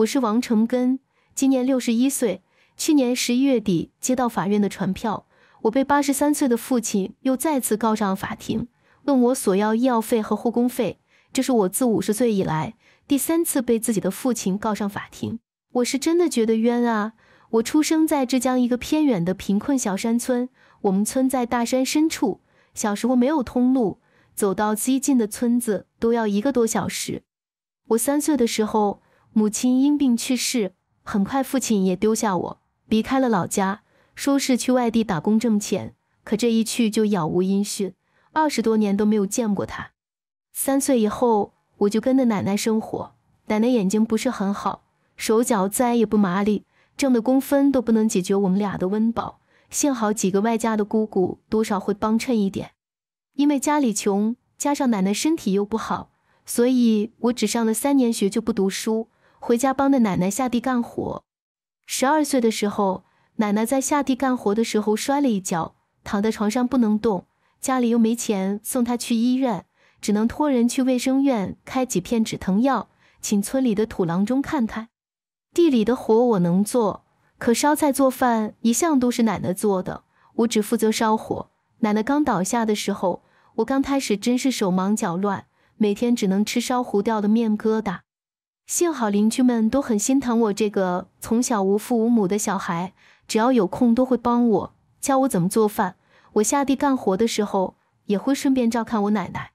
我是王成根，今年六十一岁。去年十一月底，接到法院的传票，我被八十三岁的父亲又再次告上法庭，问我索要医药费和护工费。这是我自五十岁以来第三次被自己的父亲告上法庭。我是真的觉得冤啊！我出生在浙江一个偏远的贫困小山村，我们村在大山深处，小时候没有通路，走到最近的村子都要一个多小时。我三岁的时候。母亲因病去世，很快父亲也丢下我离开了老家，说是去外地打工挣钱。可这一去就杳无音讯，二十多年都没有见过他。三岁以后，我就跟着奶奶生活。奶奶眼睛不是很好，手脚再也不麻利，挣的工分都不能解决我们俩的温饱。幸好几个外家的姑姑多少会帮衬一点。因为家里穷，加上奶奶身体又不好，所以我只上了三年学就不读书。回家帮着奶奶下地干活。十二岁的时候，奶奶在下地干活的时候摔了一跤，躺在床上不能动。家里又没钱送她去医院，只能托人去卫生院开几片止疼药，请村里的土郎中看看。地里的活我能做，可烧菜做饭一向都是奶奶做的，我只负责烧火。奶奶刚倒下的时候，我刚开始真是手忙脚乱，每天只能吃烧糊掉的面疙瘩。幸好邻居们都很心疼我这个从小无父无母的小孩，只要有空都会帮我教我怎么做饭。我下地干活的时候也会顺便照看我奶奶。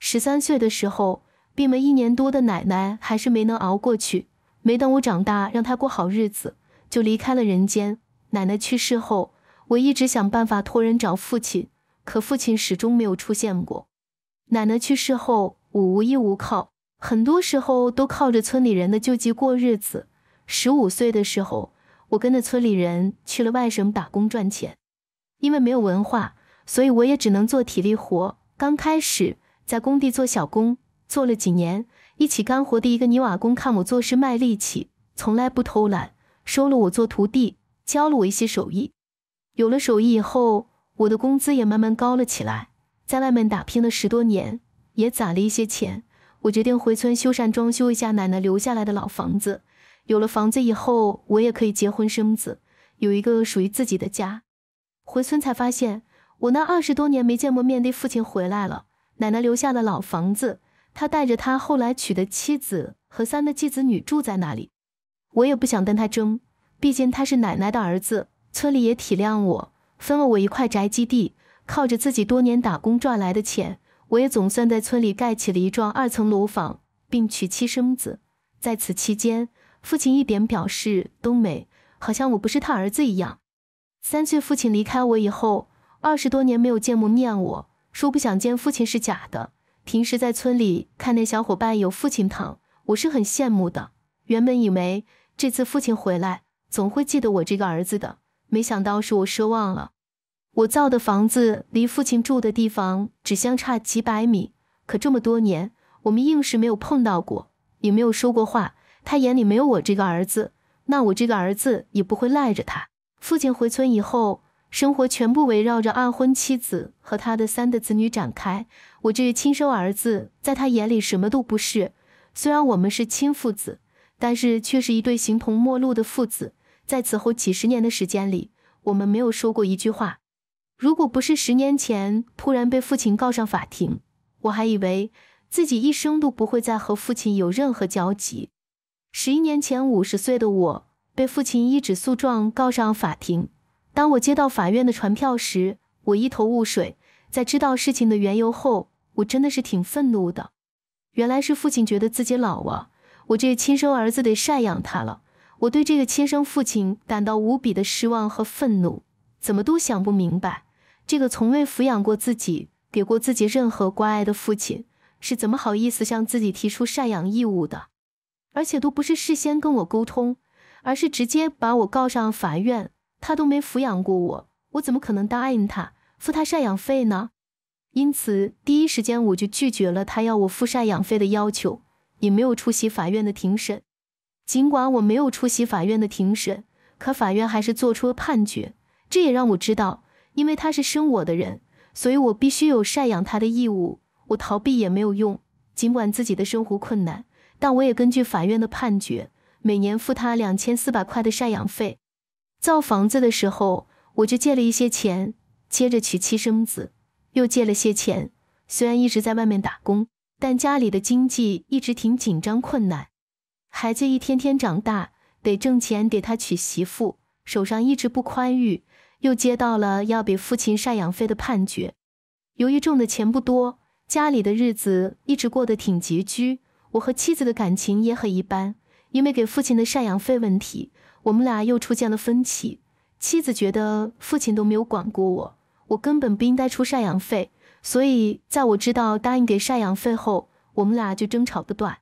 十三岁的时候，病了一年多的奶奶还是没能熬过去。没等我长大让她过好日子，就离开了人间。奶奶去世后，我一直想办法托人找父亲，可父亲始终没有出现过。奶奶去世后，我无依无靠。很多时候都靠着村里人的救济过日子。十五岁的时候，我跟着村里人去了外省打工赚钱。因为没有文化，所以我也只能做体力活。刚开始在工地做小工，做了几年。一起干活的一个泥瓦工看我做事卖力气，从来不偷懒，收了我做徒弟，教了我一些手艺。有了手艺以后，我的工资也慢慢高了起来。在外面打拼了十多年，也攒了一些钱。我决定回村修缮、装修一下奶奶留下来的老房子。有了房子以后，我也可以结婚生子，有一个属于自己的家。回村才发现，我那二十多年没见过面的父亲回来了。奶奶留下的老房子，他带着他后来娶的妻子和三的继子女住在那里。我也不想跟他争，毕竟他是奶奶的儿子。村里也体谅我，分了我一块宅基地，靠着自己多年打工赚来的钱。我也总算在村里盖起了一幢二层楼房，并娶妻生子。在此期间，父亲一点表示都没，好像我不是他儿子一样。三岁父亲离开我以后，二十多年没有见过面。我说不想见父亲是假的，平时在村里看那小伙伴有父亲疼，我是很羡慕的。原本以为这次父亲回来，总会记得我这个儿子的，没想到是我奢望了。我造的房子离父亲住的地方只相差几百米，可这么多年，我们硬是没有碰到过，也没有说过话。他眼里没有我这个儿子，那我这个儿子也不会赖着他。父亲回村以后，生活全部围绕着二婚妻子和他的三的子女展开，我这亲生儿子在他眼里什么都不是。虽然我们是亲父子，但是却是一对形同陌路的父子。在此后几十年的时间里，我们没有说过一句话。如果不是十年前突然被父亲告上法庭，我还以为自己一生都不会再和父亲有任何交集。十一年前，五十岁的我被父亲一纸诉状告上法庭。当我接到法院的传票时，我一头雾水。在知道事情的缘由后，我真的是挺愤怒的。原来是父亲觉得自己老了，我这亲生儿子得赡养他了。我对这个亲生父亲感到无比的失望和愤怒，怎么都想不明白。这个从未抚养过自己、给过自己任何关爱的父亲，是怎么好意思向自己提出赡养义务的？而且都不是事先跟我沟通，而是直接把我告上法院。他都没抚养过我，我怎么可能答应他付他赡养费呢？因此，第一时间我就拒绝了他要我付赡养费的要求，也没有出席法院的庭审。尽管我没有出席法院的庭审，可法院还是做出了判决，这也让我知道。因为他是生我的人，所以我必须有赡养他的义务。我逃避也没有用。尽管自己的生活困难，但我也根据法院的判决，每年付他两千四百块的赡养费。造房子的时候，我就借了一些钱，接着娶妻生子，又借了些钱。虽然一直在外面打工，但家里的经济一直挺紧张困难。孩子一天天长大，得挣钱给他娶媳妇，手上一直不宽裕。又接到了要给父亲赡养费的判决。由于挣的钱不多，家里的日子一直过得挺拮据。我和妻子的感情也很一般。因为给父亲的赡养费问题，我们俩又出现了分歧。妻子觉得父亲都没有管过我，我根本不应该出赡养费。所以在我知道答应给赡养费后，我们俩就争吵不断。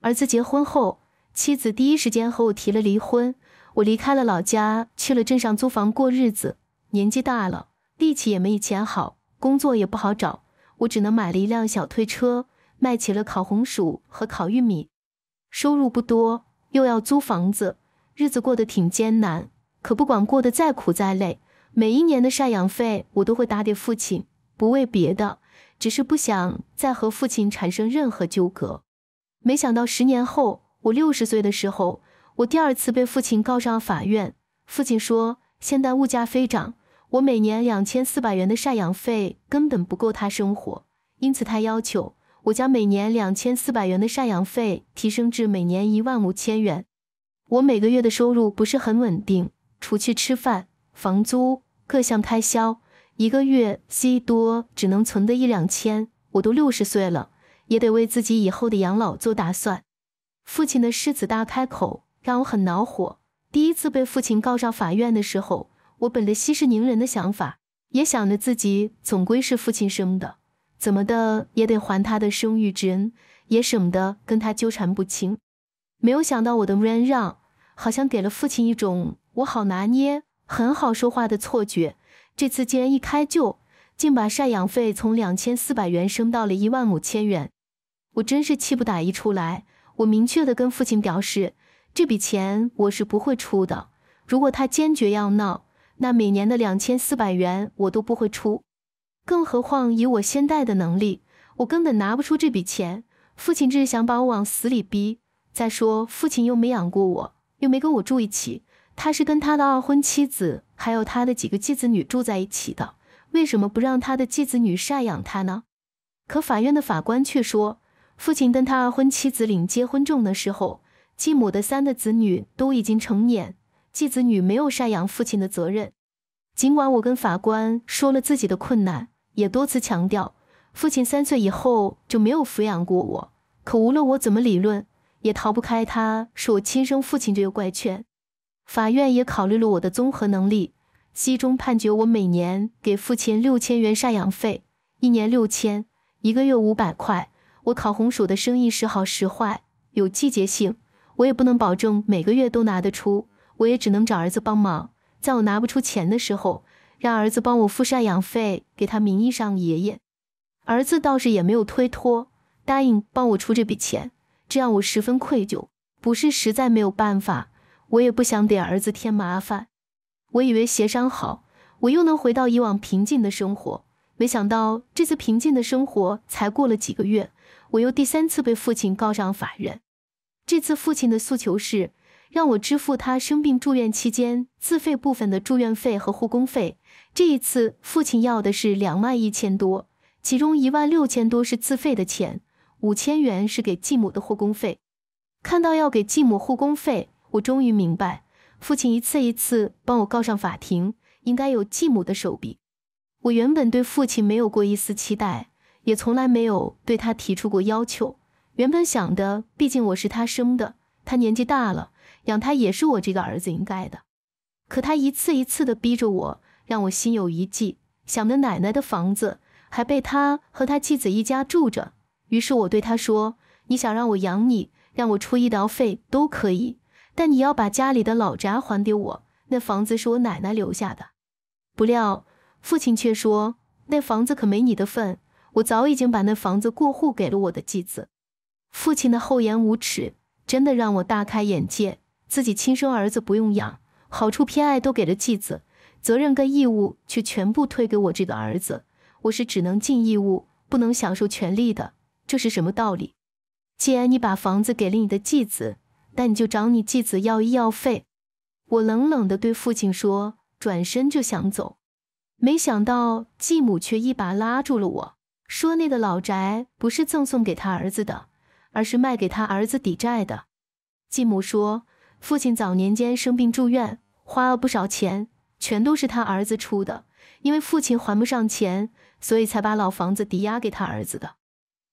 儿子结婚后，妻子第一时间和我提了离婚。我离开了老家，去了镇上租房过日子。年纪大了，力气也没以前好，工作也不好找。我只能买了一辆小推车，卖起了烤红薯和烤玉米。收入不多，又要租房子，日子过得挺艰难。可不管过得再苦再累，每一年的赡养费我都会打给父亲，不为别的，只是不想再和父亲产生任何纠葛。没想到十年后，我六十岁的时候。我第二次被父亲告上法院。父亲说，现在物价飞涨，我每年两千四百元的赡养费根本不够他生活，因此他要求我将每年两千四百元的赡养费提升至每年一万五千元。我每个月的收入不是很稳定，除去吃饭、房租各项开销，一个月最多只能存得一两千。我都六十岁了，也得为自己以后的养老做打算。父亲的狮子大开口。让我很恼火。第一次被父亲告上法院的时候，我本着息事宁人的想法，也想着自己总归是父亲生的，怎么的也得还他的生育之恩，也省得跟他纠缠不清。没有想到我的忍让，好像给了父亲一种我好拿捏、很好说话的错觉。这次竟然一开就，竟把赡养费从两千四百元升到了一万五千元，我真是气不打一处来。我明确的跟父亲表示。这笔钱我是不会出的。如果他坚决要闹，那每年的两千四百元我都不会出，更何况以我现在的能力，我根本拿不出这笔钱。父亲这是想把我往死里逼。再说，父亲又没养过我，又没跟我住一起，他是跟他的二婚妻子还有他的几个继子女住在一起的，为什么不让他的继子女赡养他呢？可法院的法官却说，父亲跟他二婚妻子领结婚证的时候。继母的三个子女都已经成年，继子女没有赡养父亲的责任。尽管我跟法官说了自己的困难，也多次强调父亲三岁以后就没有抚养过我，可无论我怎么理论，也逃不开他是我亲生父亲这个怪圈。法院也考虑了我的综合能力，最终判决我每年给父亲六千元赡养费，一年六千，一个月五百块。我烤红薯的生意时好时坏，有季节性。我也不能保证每个月都拿得出，我也只能找儿子帮忙。在我拿不出钱的时候，让儿子帮我付赡养费，给他名义上爷爷。儿子倒是也没有推脱，答应帮我出这笔钱。这让我十分愧疚，不是实在没有办法，我也不想给儿子添麻烦。我以为协商好，我又能回到以往平静的生活，没想到这次平静的生活才过了几个月，我又第三次被父亲告上法院。这次父亲的诉求是让我支付他生病住院期间自费部分的住院费和护工费。这一次父亲要的是两万一千多，其中一万六千多是自费的钱，五千元是给继母的护工费。看到要给继母护工费，我终于明白，父亲一次一次帮我告上法庭，应该有继母的手笔。我原本对父亲没有过一丝期待，也从来没有对他提出过要求。原本想的，毕竟我是他生的，他年纪大了，养他也是我这个儿子应该的。可他一次一次的逼着我，让我心有余悸。想着奶奶的房子还被他和他继子一家住着，于是我对他说：“你想让我养你，让我出医疗费都可以，但你要把家里的老宅还给我。那房子是我奶奶留下的。”不料父亲却说：“那房子可没你的份，我早已经把那房子过户给了我的继子。”父亲的厚颜无耻真的让我大开眼界。自己亲生儿子不用养，好处偏爱都给了继子，责任跟义务却全部推给我这个儿子。我是只能尽义务，不能享受权利的，这是什么道理？既然你把房子给了你的继子，那你就找你继子要医药费。我冷冷地对父亲说，转身就想走。没想到继母却一把拉住了我，说那个老宅不是赠送给他儿子的。而是卖给他儿子抵债的。继母说，父亲早年间生病住院，花了不少钱，全都是他儿子出的。因为父亲还不上钱，所以才把老房子抵押给他儿子的。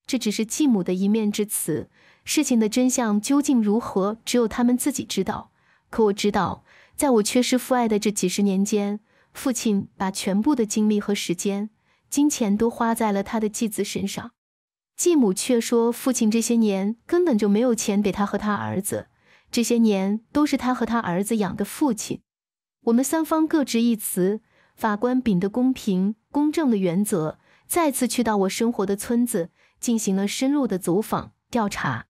这只是继母的一面之词，事情的真相究竟如何，只有他们自己知道。可我知道，在我缺失父爱的这几十年间，父亲把全部的精力和时间、金钱都花在了他的继子身上。继母却说，父亲这些年根本就没有钱给他和他儿子，这些年都是他和他儿子养的父亲。我们三方各执一词。法官秉着公平公正的原则，再次去到我生活的村子，进行了深入的走访调查。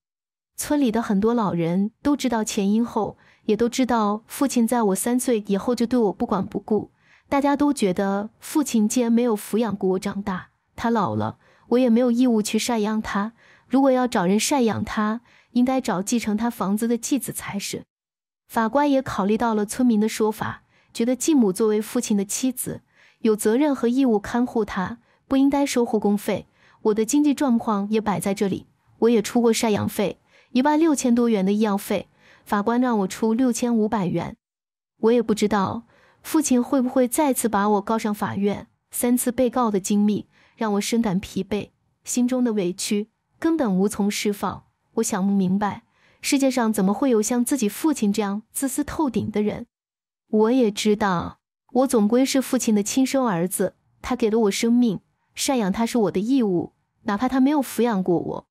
村里的很多老人都知道前因后，也都知道父亲在我三岁以后就对我不管不顾。大家都觉得，父亲既然没有抚养过我长大，他老了。我也没有义务去赡养他。如果要找人赡养他，应该找继承他房子的继子才是。法官也考虑到了村民的说法，觉得继母作为父亲的妻子，有责任和义务看护他，不应该收护工费。我的经济状况也摆在这里，我也出过赡养费，一万六千多元的医药费。法官让我出六千五百元，我也不知道父亲会不会再次把我告上法院。三次被告的经历。让我深感疲惫，心中的委屈根本无从释放。我想不明白，世界上怎么会有像自己父亲这样自私透顶的人。我也知道，我总归是父亲的亲生儿子，他给了我生命，赡养他是我的义务，哪怕他没有抚养过我。